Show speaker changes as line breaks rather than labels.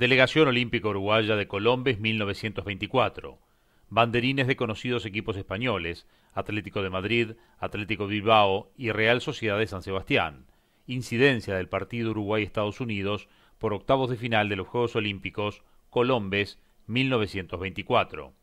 Delegación Olímpica Uruguaya de Colombes 1924. Banderines de conocidos equipos españoles, Atlético de Madrid, Atlético Bilbao y Real Sociedad de San Sebastián. Incidencia del partido Uruguay-Estados Unidos por octavos de final de los Juegos Olímpicos Colombes 1924.